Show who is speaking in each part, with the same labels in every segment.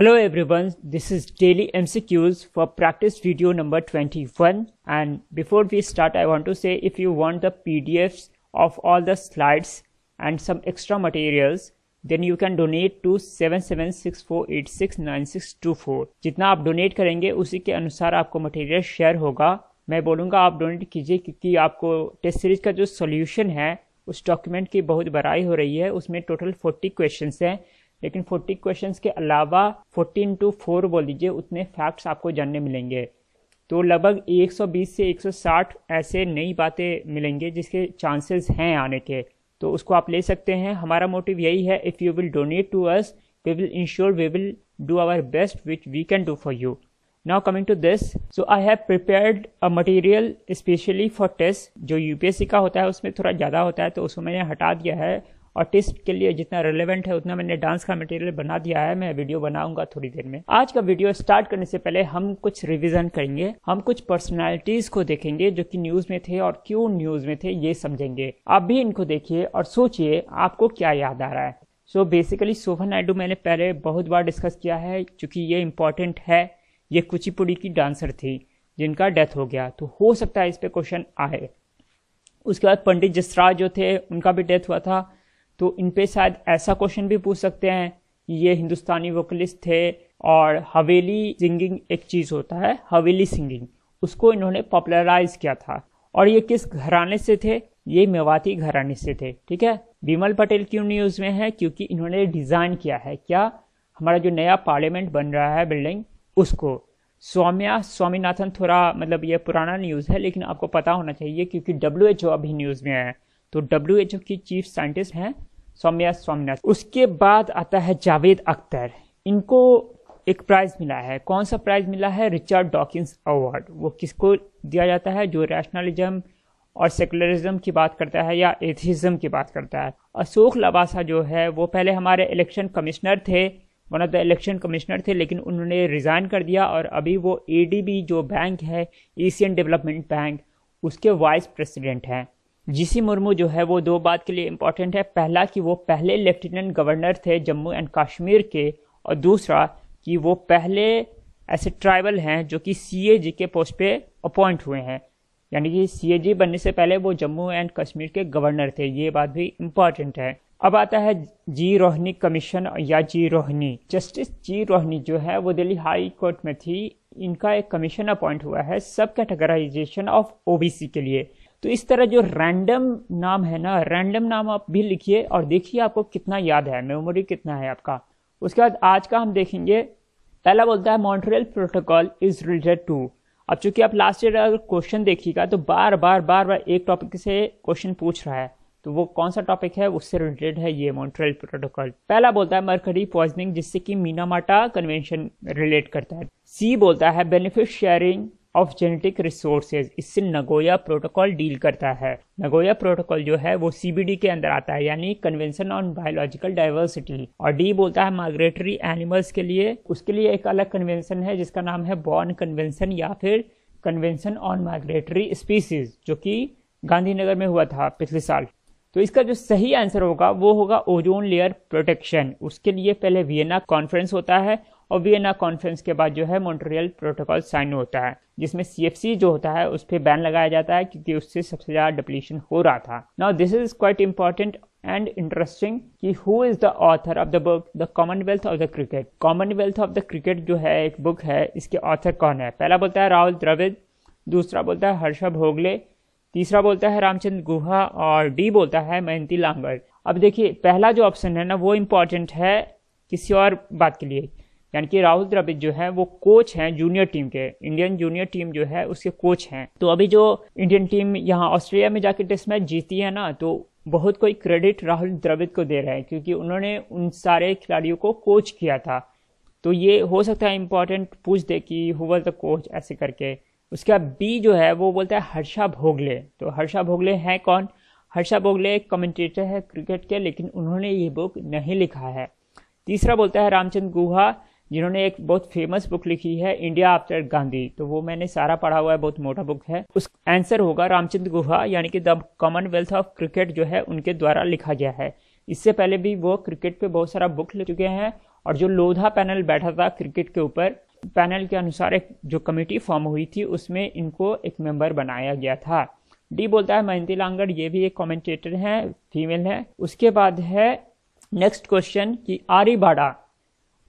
Speaker 1: Hello everyone, this is daily MCQs for practice video number 21 and before we start I want to say if you want the PDFs of all the slides and some extra materials then you can donate to seven seven six four eight six nine six two four जितना आप donate करेंगे उसी के अनुसार आपको material share होगा मैं बोलूँगा आप डोनेट कीजिए क्योंकि आपको टेस्ट सीरीज का जो सोल्यूशन है उस डॉक्यूमेंट की बहुत बड़ाई हो रही है उसमें टोटल फोर्टी क्वेश्चन हैं लेकिन 40 क्वेश्चंस के अलावा 14 इंटू फोर बोल दीजिए उतने फैक्ट्स आपको जानने मिलेंगे तो लगभग 120 से 160 ऐसे नई बातें मिलेंगे जिसके चांसेस हैं आने के तो उसको आप ले सकते हैं हमारा मोटिव यही है if you will donate to us we will ensure we will do our best which we can do for you now coming to this so I have prepared a material specially for test जो UPSC का होता है उसमें थोड़ा ज़्यादा होता है तो उसको मैंने हटा दिया है और टेस्ट के लिए जितना रेलेवेंट है उतना मैंने डांस का मटेरियल बना दिया है मैं वीडियो बनाऊंगा थोड़ी देर में आज का वीडियो स्टार्ट करने से पहले हम कुछ रिविजन करेंगे हम कुछ पर्सनैलिटीज को देखेंगे जो की न्यूज में थे और क्यों न्यूज में थे ये समझेंगे आप भी इनको देखिए और सोचिए आपको क्या याद आ रहा है सो बेसिकली शोभा नायडू मैंने पहले बहुत बार डिस्कस किया है चूँकि ये इम्पॉर्टेंट है ये कुचिपुड़ी की डांसर थी जिनका डेथ हो गया तो हो सकता है इस पे क्वेश्चन आए उसके बाद पंडित जसराज जो थे उनका भी डेथ हुआ था तो इन पे शायद ऐसा क्वेश्चन भी पूछ सकते हैं कि ये हिंदुस्तानी वोकलिस्ट थे और हवेली सिंगिंग एक चीज़ होता है हवेली सिंगिंग उसको इन्होंने पॉपुलराइज किया था और ये किस घराने से थे ये मेवाती घराने से थे ठीक है विमल पटेल क्यों न्यूज़ में है क्योंकि इन्होंने डिज़ाइन किया है क्या हमारा जो नया पार्लियामेंट बन रहा है बिल्डिंग उसको स्वाम्या स्वामीनाथन थोड़ा मतलब ये पुराना न्यूज़ है लेकिन आपको पता होना चाहिए क्योंकि डब्ल्यू अभी न्यूज़ में है तो डब्ल्यू की चीफ साइंटिस्ट हैं सौम्या स्वामीनाथ उसके बाद आता है जावेद अख्तर इनको एक प्राइज मिला है कौन सा प्राइज मिला है रिचर्ड डॉकिंस अवार्ड वो किसको दिया जाता है जो रैशनलिज्म और सेकुलरिज्म की बात करता है या एथिज्म की बात करता है अशोक लवासा जो है वो पहले हमारे इलेक्शन कमिश्नर थे one of the election commissioner थे लेकिन उन्होंने रिज़ाइन कर दिया और अभी वो एडीबी जो बैंक है एशियन डेवलपमेंट बैंक उसके वाइस प्रेसिडेंट हैं जीसी मुर्मू जो है वो दो बात के लिए इम्पॉर्टेंट है पहला कि वो पहले लेफ्टिनेंट गवर्नर थे जम्मू एंड कश्मीर के और दूसरा कि वो पहले ऐसे ट्राइबल हैं जो कि सी के पोस्ट पे अपॉइंट हुए हैं यानी कि सीएजी बनने से पहले वो जम्मू एंड कश्मीर के गवर्नर थे ये बात भी इम्पॉर्टेंट है अब आता है जी रोहनी कमीशन या G Rohini justice G Rohini जो है वो दिल्ली हाई कोर्ट में थी इनका एक कमीशन अपॉइंट हुआ है सब कैटेगराइजेशन ऑफ ओबीसी के लिए तो इस तरह जो रैंडम नाम है ना रैंडम नाम आप भी लिखिए और देखिए आपको कितना याद है मेमोरी कितना है आपका उसके बाद आज का हम देखेंगे पहला बोलता है Montreal protocol is related to अब चूंकि आप लास्ट ईयर अगर क्वेश्चन देखिएगा तो बार बार बार बार एक टॉपिक से क्वेश्चन पूछ रहा है तो वो कौन सा टॉपिक है उससे रिलेटेड है ये मॉन्ट्रियल प्रोटोकॉल पहला बोलता है मरकरी पॉइजनिंग जिससे कि मीनामाटा कन्वेंशन रिलेट करता है सी बोलता है benefit sharing of genetic resources इससे नगोया प्रोटोकॉल डील करता है नगोया प्रोटोकॉल जो है वो सीबीडी के अंदर आता है यानी कन्वेंशन ऑन बायोलॉजिकल डाइवर्सिटी और डी बोलता है माइग्रेटरी एनिमल्स के लिए उसके लिए एक अलग कन्वेंशन है जिसका नाम है बॉर्न कन्वेंशन या फिर कन्वेंशन ऑन माइग्रेटरी स्पीसीज जो कि गांधीनगर में हुआ था पिछले साल तो इसका जो सही आंसर होगा वो होगा ओजोन लेयर प्रोटेक्शन उसके लिए पहले वियना कॉन्फ्रेंस होता है और वियना कॉन्फ्रेंस के बाद जो है मॉन्ट्रियल प्रोटोकॉल साइन होता है जिसमें सी जो होता है उस पर बैन लगाया जाता है क्योंकि उससे सबसे ज़्यादा डिप्लीशन हो रहा था now this is quite important and interesting कि who is the author of the book the commonwealth of the cricket commonwealth of the cricket जो है एक बुक है इसके ऑथर कौन है पहला बोलता है राहुल द्रविद दूसरा बोलता है हर्षभ भोगले तीसरा बोलता है रामचंद्र गुहा और डी बोलता है महंती लांगर अब देखिए पहला जो ऑप्शन है ना वो इम्पॉर्टेंट है किसी और बात के लिए यानी कि राहुल द्रविड़ जो है वो कोच हैं जूनियर टीम के इंडियन जूनियर टीम जो है उसके कोच हैं तो अभी जो इंडियन टीम यहाँ ऑस्ट्रेलिया में जाके टेस्ट मैच जीती है ना तो बहुत कोई क्रेडिट राहुल द्रविड़ को दे रहे हैं क्योंकि उन्होंने उन सारे खिलाड़ियों को कोच किया था तो ये हो सकता है इंपॉर्टेंट पूछ दे कि हु वॉज द कोच ऐसे करके उसका बी जो है वो बोलता है हर्षा भोगले तो हर्षा भोगले हैं कौन हर्षा भोगले एक कमेंटेटर है क्रिकेट के लेकिन उन्होंने ये बुक नहीं लिखा है तीसरा बोलता है रामचंद्र गुहा जिन्होंने एक बहुत फेमस बुक लिखी है इंडिया आफ्टर गांधी तो वो मैंने सारा पढ़ा हुआ है बहुत मोटा बुक है उस आंसर होगा रामचंद्र गुहा यानी कि द कॉमनवेल्थ ऑफ क्रिकेट जो है उनके द्वारा लिखा गया है इससे पहले भी वो क्रिकेट पे बहुत सारा बुक लिख चुके हैं और जो लोधा पैनल बैठा था क्रिकेट के ऊपर पैनल के अनुसार एक जो कमेटी फॉर्म हुई थी उसमें इनको एक मेंबर बनाया गया था डी बोलता है महंती लांगड़ ये भी एक कमेंटेटर हैं फीमेल है उसके बाद है नेक्स्ट क्वेश्चन कि आरी बाड़ा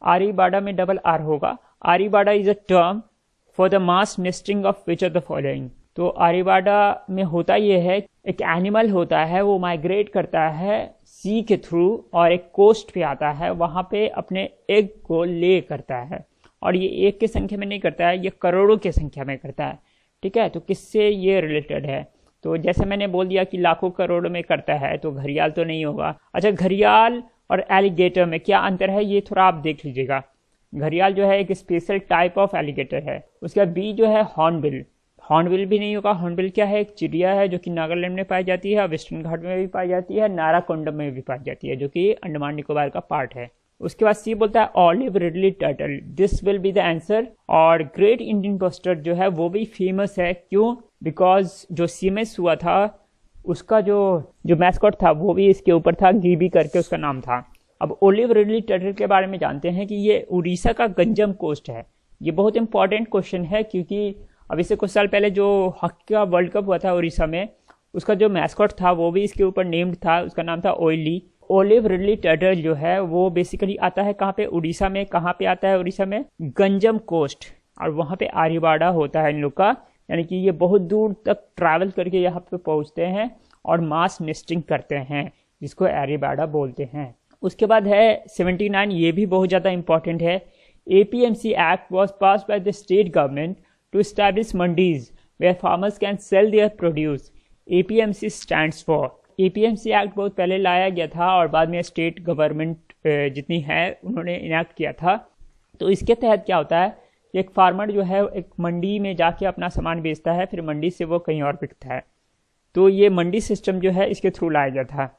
Speaker 1: आरीबाडा e में डबल आर होगा arribada is a term for the mass nesting of which of the following तो आरीबाडा e में होता यह है एक एनिमल होता है वो माइग्रेट करता है सी के थ्रू और एक कोस्ट पे आता है वहां पे अपने एग को ले करता है और ये एक की संख्या में नहीं करता है ये करोड़ों के संख्या में करता है ठीक है तो किससे ये रिलेटेड है तो जैसे मैंने बोल दिया कि लाखों करोड़ों में करता है तो घड़ियाल तो नहीं होगा अच्छा घड़ियाल और एलिगेटर में क्या अंतर है ये थोड़ा आप देख लीजिएगा घड़ियाल जो है एक स्पेशल टाइप ऑफ एलिगेटर है उसका बी जो है हॉर्नबिल हॉर्नबिल भी नहीं होगा हॉर्नबिल क्या है एक चिड़िया है जो कि नागालैंड में पाई जाती है वेस्टर्न घाट में भी पाई जाती है नाराकोंडम में भी पाई जाती है जो कि अंडमान निकोबार का पार्ट है उसके बाद सी बोलता है olive ridley turtle this will be the answer और ग्रेट इंडियन पोस्टर जो है वो भी फेमस है क्यों बिकॉज जो सीमेस हुआ था उसका जो जो मैस्कॉट था वो भी इसके ऊपर था गीबी करके उसका नाम था अब ओलिव रिडली टर्टल के बारे में जानते हैं कि ये उड़ीसा का गंजम कोस्ट है ये बहुत इंपॉर्टेंट क्वेश्चन है क्योंकि अभी से कुछ साल पहले जो हॉकी का वर्ल्ड कप हुआ था उड़ीसा में उसका जो मैस्कॉट था वो भी इसके ऊपर नेम्ड था उसका नाम था ओइली ओलिव रिडली टर्टल जो है वो बेसिकली आता है कहाँ पे उड़ीसा में कहाँ पे आता है उड़ीसा में गंजम कोस्ट और वहाँ पे आर्यवाड़ा होता है इन लोग का यानी कि ये बहुत दूर तक ट्रैवल करके यहाँ पे पहुँचते हैं और मास नेस्टिंग करते हैं जिसको एरीबाडा बोलते हैं उसके बाद है 79 ये भी बहुत ज़्यादा इम्पॉर्टेंट है A P M C act was pass by the state government to establish mandis where farmers can sell their produce A P M C stand for A P M C act बहुत पहले लाया गया था और बाद में state government जितनी है उन्होंने इनैक्ट किया था तो इसके तहत क्या होता है एक फार्मर जो है एक मंडी में जाके अपना सामान बेचता है फिर मंडी से वो कहीं और बिकता है तो ये मंडी सिस्टम जो है इसके थ्रू लाया गया था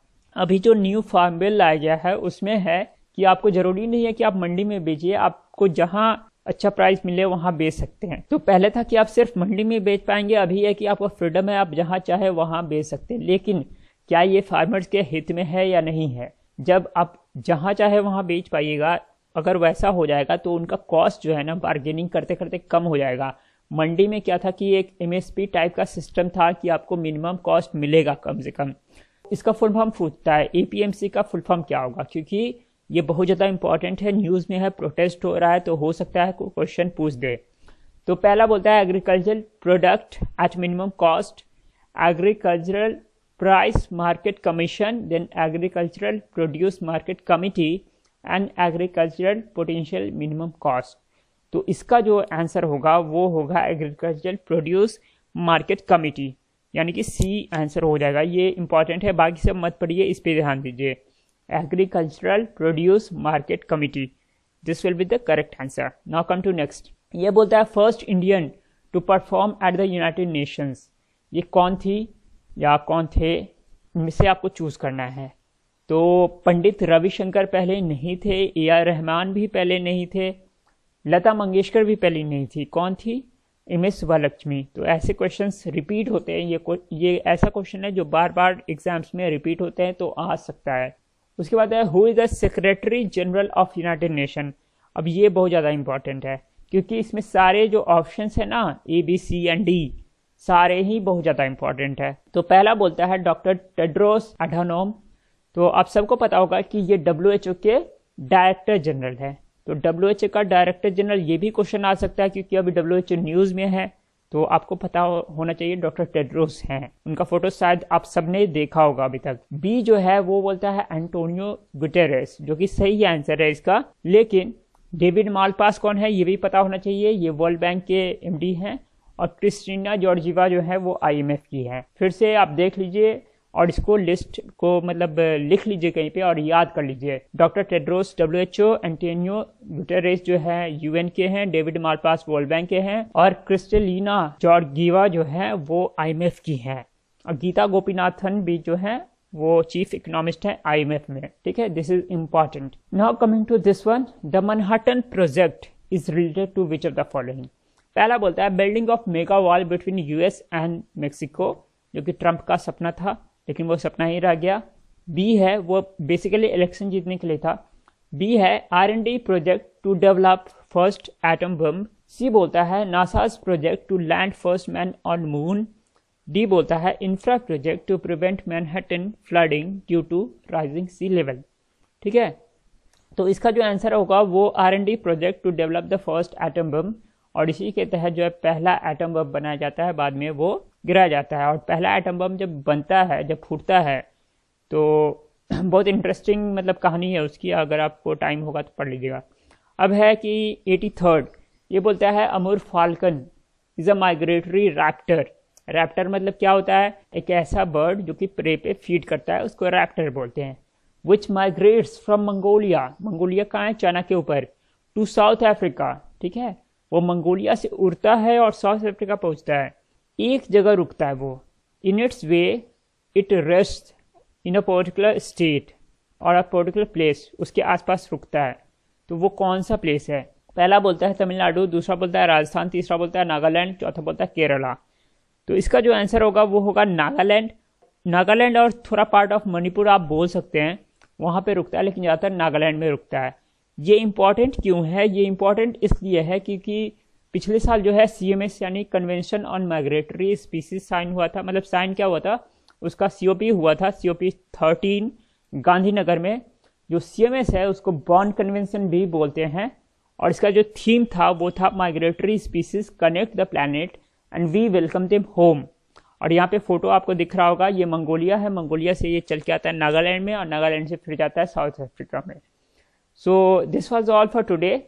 Speaker 1: अभी जो न्यू फार्म बिल लाया गया है उसमें है कि आपको ज़रूरी नहीं है कि आप मंडी में बेचिए आपको जहाँ अच्छा प्राइस मिले वहाँ बेच सकते हैं तो पहले था कि आप सिर्फ मंडी में बेच पाएंगे अभी है कि आपको फ्रीडम है आप जहाँ चाहे वहाँ बेच सकते हैं लेकिन क्या ये फार्मर्स के हित में है या नहीं है जब आप जहाँ चाहे वहाँ बेच पाइएगा अगर वैसा हो जाएगा तो उनका कॉस्ट जो है ना बार्गेनिंग करते करते कम हो जाएगा मंडी में क्या था कि एक एम टाइप का सिस्टम था कि आपको मिनिमम कॉस्ट मिलेगा कम से कम इसका फुल फॉर्म पूछता है ए का फुल फॉर्म क्या होगा क्योंकि ये बहुत ज़्यादा इंपॉर्टेंट है न्यूज़ में है प्रोटेस्ट हो रहा है तो हो सकता है कोई क्वेश्चन पूछ दे तो पहला बोलता है agricultural product at minimum cost agricultural price market commission then agricultural produce market committee and agricultural potential minimum cost तो इसका जो आंसर होगा वो होगा एग्रीकल्चरल प्रोड्यूस मार्केट कमिटी यानी कि सी आंसर हो जाएगा ये इंपॉर्टेंट है बाकी सब मत पढ़िए इस पर ध्यान दीजिए agricultural produce market committee this will be the correct answer now come to next ये बोलता है first Indian to perform at the United Nations ये कौन थी या कौन थे इनमें से आपको चूज करना है तो पंडित रविशंकर पहले नहीं थे ए आर रहमान भी पहले नहीं थे लता मंगेशकर भी पहले नहीं थी कौन थी एम एस सुभालक्ष्मी तो ऐसे क्वेश्चंस रिपीट होते हैं ये ये ऐसा क्वेश्चन है जो बार बार एग्जाम्स में रिपीट होते हैं तो आ सकता है उसके बाद है who is the secretary general of United Nation अब ये बहुत ज़्यादा इंपॉर्टेंट है क्योंकि इसमें सारे जो ऑप्शन है ना A B C and D सारे ही बहुत ज़्यादा इंपॉर्टेंट है तो पहला बोलता है डॉक्टर टेड्रोस अडानोम तो आप सबको पता होगा कि ये डब्ल्यू के डायरेक्टर जनरल है तो डब्ल्यू का डायरेक्टर जनरल ये भी क्वेश्चन आ सकता है क्योंकि अभी डब्ल्यू न्यूज़ में है तो आपको पता हो, होना चाहिए डॉक्टर टेड्रोस हैं उनका फोटो शायद आप सबने देखा होगा अभी तक बी जो है वो बोलता है एंटोनियो गुटेरेस जो कि सही आंसर है इसका लेकिन डेविड मालपास कौन है ये भी पता होना चाहिए ये वर्ल्ड बैंक के एमडी हैं और क्रिस्टीना जॉर्जिवा जो है वो आईएमएफ की है फिर से आप देख लीजिए और इसको लिस्ट को मतलब लिख लीजिए कहीं पे और याद कर लीजिए doctor Tedros W H O Antonio Guterres जो है यूएन के हैं डेविड मार्पास वर्ल्ड बैंक के हैं और क्रिस्टेलिना जॉर्गीवा जो है वो आईएमएफ की है और गीता गोपीनाथन भी जो है वो चीफ इकोनॉमिस्ट है एफ में ठीक है this is important now coming to this one the Manhattan project is related to which of the following पहला बोलता है building of mega wall between US and Mexico जो कि ट्रंप का सपना था लेकिन वो सपना ही रह गया बी है वो बेसिकली इलेक्शन जीतने के लिए था बी है R and D project to develop first atom bomb C बोलता है NASA's project to land first man on moon D बोलता है infra project to prevent Manhattan flooding due to rising sea level ठीक है तो इसका जो आंसर होगा वो R and D project to develop the first atom bomb और इसी के तहत जो है पहला एटम बम बनाया जाता है बाद में वो गिराया जाता है और पहला एटम बम जब बनता है जब फूटता है तो बहुत इंटरेस्टिंग मतलब कहानी है उसकी अगर आपको टाइम होगा तो पढ़ लीजिएगा अब है कि एटी थर्ड ये बोलता है Amur falcon is a migratory raptor raptor मतलब क्या होता है एक ऐसा बर्ड जो कि प्रे पे फीड करता है उसको रैप्टर बोलते हैं which migrates from Mongolia Mongolia कहाँ है चाइना के ऊपर टू साउथ अफ्रीका ठीक है वो मंगोलिया से उड़ता है और साउथ अफ्रीका पहुँचता है एक जगह रुकता है वो in its way it rest in a particular state और अ पर्टिकुलर प्लेस उसके आसपास रुकता है तो वो कौन सा प्लेस है पहला बोलता है तमिलनाडु दूसरा बोलता है राजस्थान तीसरा बोलता है नागालैंड चौथा बोलता है केरला तो इसका जो आंसर होगा वो होगा नागालैंड नागालैंड और थोड़ा पार्ट ऑफ मणिपुर आप बोल सकते हैं वहाँ पे रुकता है लेकिन ज़्यादातर नागालैंड में रुकता है ये इम्पॉर्टेंट क्यों है ये इम्पॉर्टेंट इसलिए है क्योंकि पिछले साल जो है सीएमएस यानी convention on migratory species sign हुआ था मतलब साइन क्या हुआ था उसका पी हुआ था पी थर्टीन गांधीनगर में जो सीएमएस है उसको बॉन्ड कन्वेंशन भी बोलते हैं और इसका जो थीम था वो था migratory species connect the planet and we welcome them home और यहाँ पे फोटो आपको दिख रहा होगा ये मंगोलिया है मंगोलिया से ये चल के आता है नागालैंड में और नागालैंड से फिर जाता है साउथ अफ्रीका में so this was all for today